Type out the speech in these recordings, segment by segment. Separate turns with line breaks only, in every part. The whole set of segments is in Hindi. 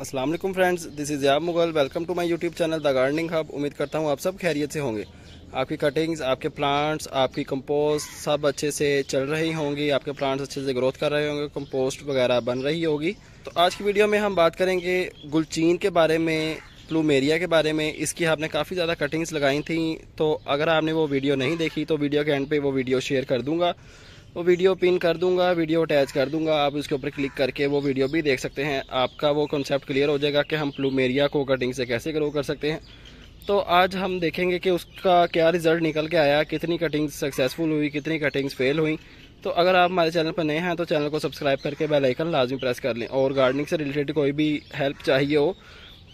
अस्सलाम वालेकुम फ्रेंड्स दिस इज़ याब Mughal welcome to my YouTube channel the gardening hub उम्मीद करता हूँ आप सब खैरियत से होंगे आपकी कटिंग्स आपके प्लांट्स आपकी कंपोस्ट सब अच्छे से चल रही होंगी आपके प्लांट्स अच्छे से ग्रोथ कर रहे होंगे कंपोस्ट वगैरह बन रही होगी तो आज की वीडियो में हम बात करेंगे गुलचीन के बारे में प्लूमेरिया के बारे में इसकी आपने काफ़ी ज़्यादा कटिंग्स लगाई थी तो अगर आपने वो वीडियो नहीं देखी तो वीडियो के एंड पर वो वीडियो शेयर कर दूँगा वो वीडियो पिन कर दूंगा वीडियो अटैच कर दूंगा आप उसके ऊपर क्लिक करके वो वीडियो भी देख सकते हैं आपका वो कॉन्सेप्ट क्लियर हो जाएगा कि हम प्लूमेरिया को कटिंग से कैसे ग्रो कर सकते हैं तो आज हम देखेंगे कि उसका क्या रिज़ल्ट निकल के आया कितनी कटिंग्स सक्सेसफुल हुई कितनी कटिंग्स फेल हुई तो अगर आप हमारे चैनल पर नए हैं तो चैनल को सब्सक्राइब करके बेल आइकन लाजमी प्रेस कर लें और गार्डनिंग से रिलेटेड कोई भी हेल्प चाहिए हो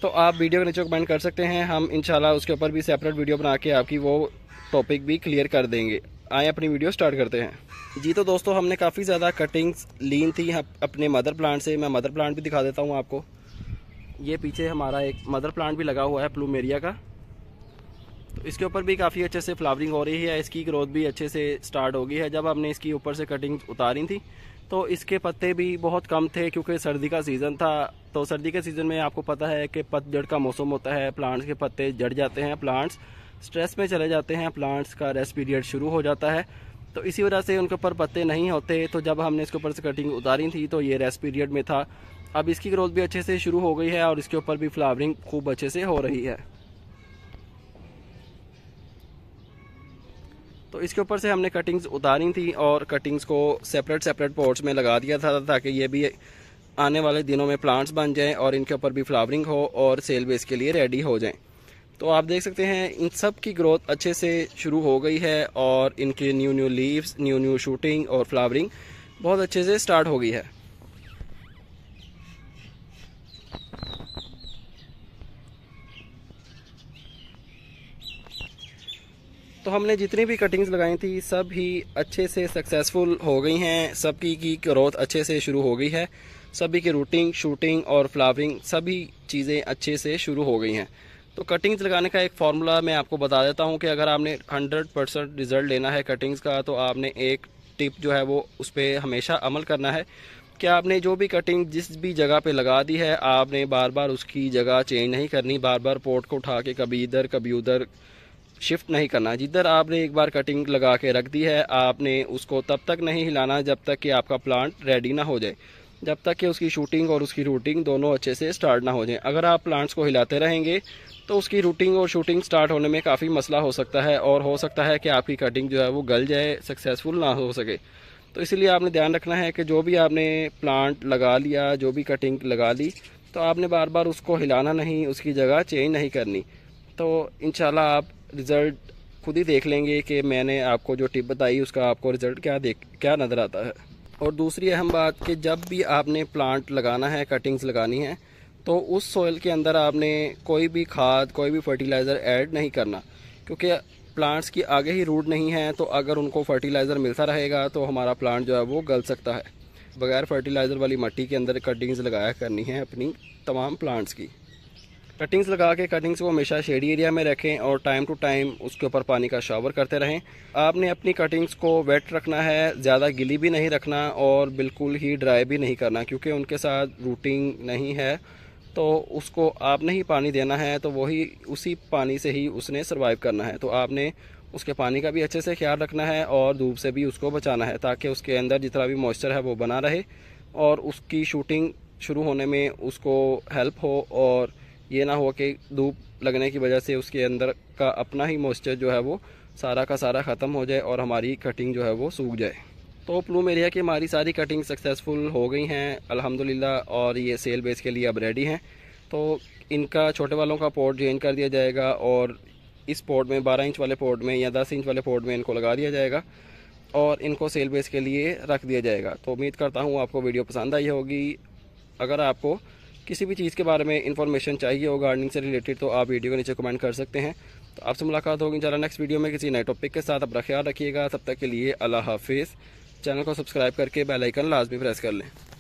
तो आप वीडियो के नीचे कमेंट कर सकते हैं हम इंशाल्लाह उसके ऊपर भी सेपरेट वीडियो बना के आपकी वो टॉपिक भी क्लियर कर देंगे आए अपनी वीडियो स्टार्ट करते हैं जी तो दोस्तों हमने काफ़ी ज़्यादा कटिंग्स लीन थी अपने मदर प्लांट से मैं मदर प्लांट भी दिखा देता हूँ आपको ये पीछे हमारा एक मदर प्लांट भी लगा हुआ है प्लूमेरिया का तो इसके ऊपर भी काफ़ी अच्छे से फ्लावरिंग हो रही है इसकी ग्रोथ भी अच्छे से स्टार्ट हो गई है जब हमने इसकी ऊपर से कटिंग उतारी थी तो इसके पत्ते भी बहुत कम थे क्योंकि सर्दी का सीज़न था तो सर्दी के सीज़न में आपको पता है कि पतझड़ का मौसम होता है प्लांट्स के पत्ते जड़ जाते हैं प्लांट्स स्ट्रेस में चले जाते हैं प्लांट्स का रेस्ट पीरियड शुरू हो जाता है तो इसी वजह से उनके ऊपर पत्ते नहीं होते तो जब हमने इसके ऊपर से कटिंग उतारी थी तो ये रेस्ट पीरियड में था अब इसकी ग्रोथ भी अच्छे से शुरू हो गई है और इसके ऊपर भी फ्लावरिंग खूब अच्छे से हो रही है तो इसके ऊपर से हमने कटिंग्स उतारी थी और कटिंग्स को सेपरेट सेपरेट पोर्ट्स में लगा दिया था ताकि ये भी आने वाले दिनों में प्लांट्स बन जाएं और इनके ऊपर भी फ्लावरिंग हो और सेल बेस के लिए रेडी हो जाएं तो आप देख सकते हैं इन सब की ग्रोथ अच्छे से शुरू हो गई है और इनके new new leaves new new shooting और फ्लावरिंग बहुत अच्छे से स्टार्ट हो गई है तो हमने जितनी भी कटिंग्स लगाई थी सब ही अच्छे से सक्सेसफुल हो गई हैं सबकी की ग्रोथ अच्छे से शुरू हो गई है सभी की रूटिंग शूटिंग और फ्लावरिंग सभी चीज़ें अच्छे से शुरू हो गई हैं तो कटिंग्स लगाने का एक फार्मूला मैं आपको बता देता हूँ कि अगर आपने 100 परसेंट रिज़ल्ट लेना है कटिंग्स का तो आपने एक टिप जो है वो उस पर हमेशा अमल करना है कि आपने जो भी कटिंग जिस भी जगह पे लगा दी है आपने बार बार उसकी जगह चेंज नहीं करनी बार बार पोर्ट को उठा के कभी इधर कभी उधर शिफ्ट नहीं करना जिधर आपने एक बार कटिंग लगा के रख दी है आपने उसको तब तक नहीं हिलाना जब तक कि आपका प्लांट रेडी ना हो जाए जब तक कि उसकी शूटिंग और उसकी रूटिंग दोनों अच्छे से स्टार्ट ना हो जाए अगर आप प्लांट्स को हिलाते रहेंगे तो उसकी रूटिंग और शूटिंग स्टार्ट होने में काफ़ी मसला हो सकता है और हो सकता है कि आपकी कटिंग जो है वो गल जाए सक्सेसफुल ना हो सके तो इसलिए आपने ध्यान रखना है कि जो भी आपने प्लांट लगा लिया जो भी कटिंग लगा ली तो आपने बार बार उसको हिलाना नहीं उसकी जगह चेंज नहीं करनी तो इन आप रिज़ल्ट खुद ही देख लेंगे कि मैंने आपको जो टिप बताई उसका आपको रिज़ल्ट क्या देख क्या नज़र आता है और दूसरी अहम बात कि जब भी आपने प्लांट लगाना है कटिंग्स लगानी है तो उस सॉइल के अंदर आपने कोई भी खाद कोई भी फर्टिलाइज़र ऐड नहीं करना क्योंकि प्लांट्स की आगे ही रूट नहीं है तो अगर उनको फर्टिलाइज़र मिलता रहेगा तो हमारा प्लांट जो है वो गल सकता है बगैर फर्टिलाइज़र वाली मट्टी के अंदर कटिंग्स लगाया करनी है अपनी तमाम प्लांट्स की कटिंग्स लगा के कटिंग्स को हमेशा शेडी एरिया में रखें और टाइम टू टाइम उसके ऊपर पानी का शावर करते रहें आपने अपनी कटिंग्स को वेट रखना है ज़्यादा गिली भी नहीं रखना और बिल्कुल ही ड्राई भी नहीं करना क्योंकि उनके साथ रूटिंग नहीं है तो उसको आपने ही पानी देना है तो वही उसी पानी से ही उसने सर्वाइव करना है तो आपने उसके पानी का भी अच्छे से ख्याल रखना है और धूप से भी उसको बचाना है ताकि उसके अंदर जितना भी मॉइस्चर है वो बना रहे और उसकी शूटिंग शुरू होने में उसको हेल्प हो और ये ना हो कि धूप लगने की वजह से उसके अंदर का अपना ही मॉइस्चर जो है वो सारा का सारा ख़त्म हो जाए और हमारी कटिंग जो है वो सूख जाए तो प्लूम एरिया की हमारी सारी कटिंग सक्सेसफुल हो गई हैं अल्हम्दुलिल्लाह और ये सेल बेस के लिए अब रेडी हैं तो इनका छोटे वालों का पोर्ट चेंज कर दिया जाएगा और इस पोर्ट में 12 इंच वाले पोर्ट में या 10 इंच वाले पोर्ट में इनको लगा दिया जाएगा और इनको सेल बेस के लिए रख दिया जाएगा तो उम्मीद करता हूँ आपको वीडियो पसंद आई होगी अगर आपको किसी भी चीज़ के बारे में इन्फॉर्मेशन चाहिए हो गार्डनिंग से रिलेटेड तो आप वीडियो के नीचे कमेंट कर सकते हैं तो आपसे मुलाकात होगी ज़रा नेक्स्ट वीडियो में किसी नए टॉपिक के साथ अपना ख्याल रखिएगा तब तक के लिए अल्लाह हाफिज़ चैनल को सब्सक्राइब करके बेलाइकन लाजमी प्रेस कर लें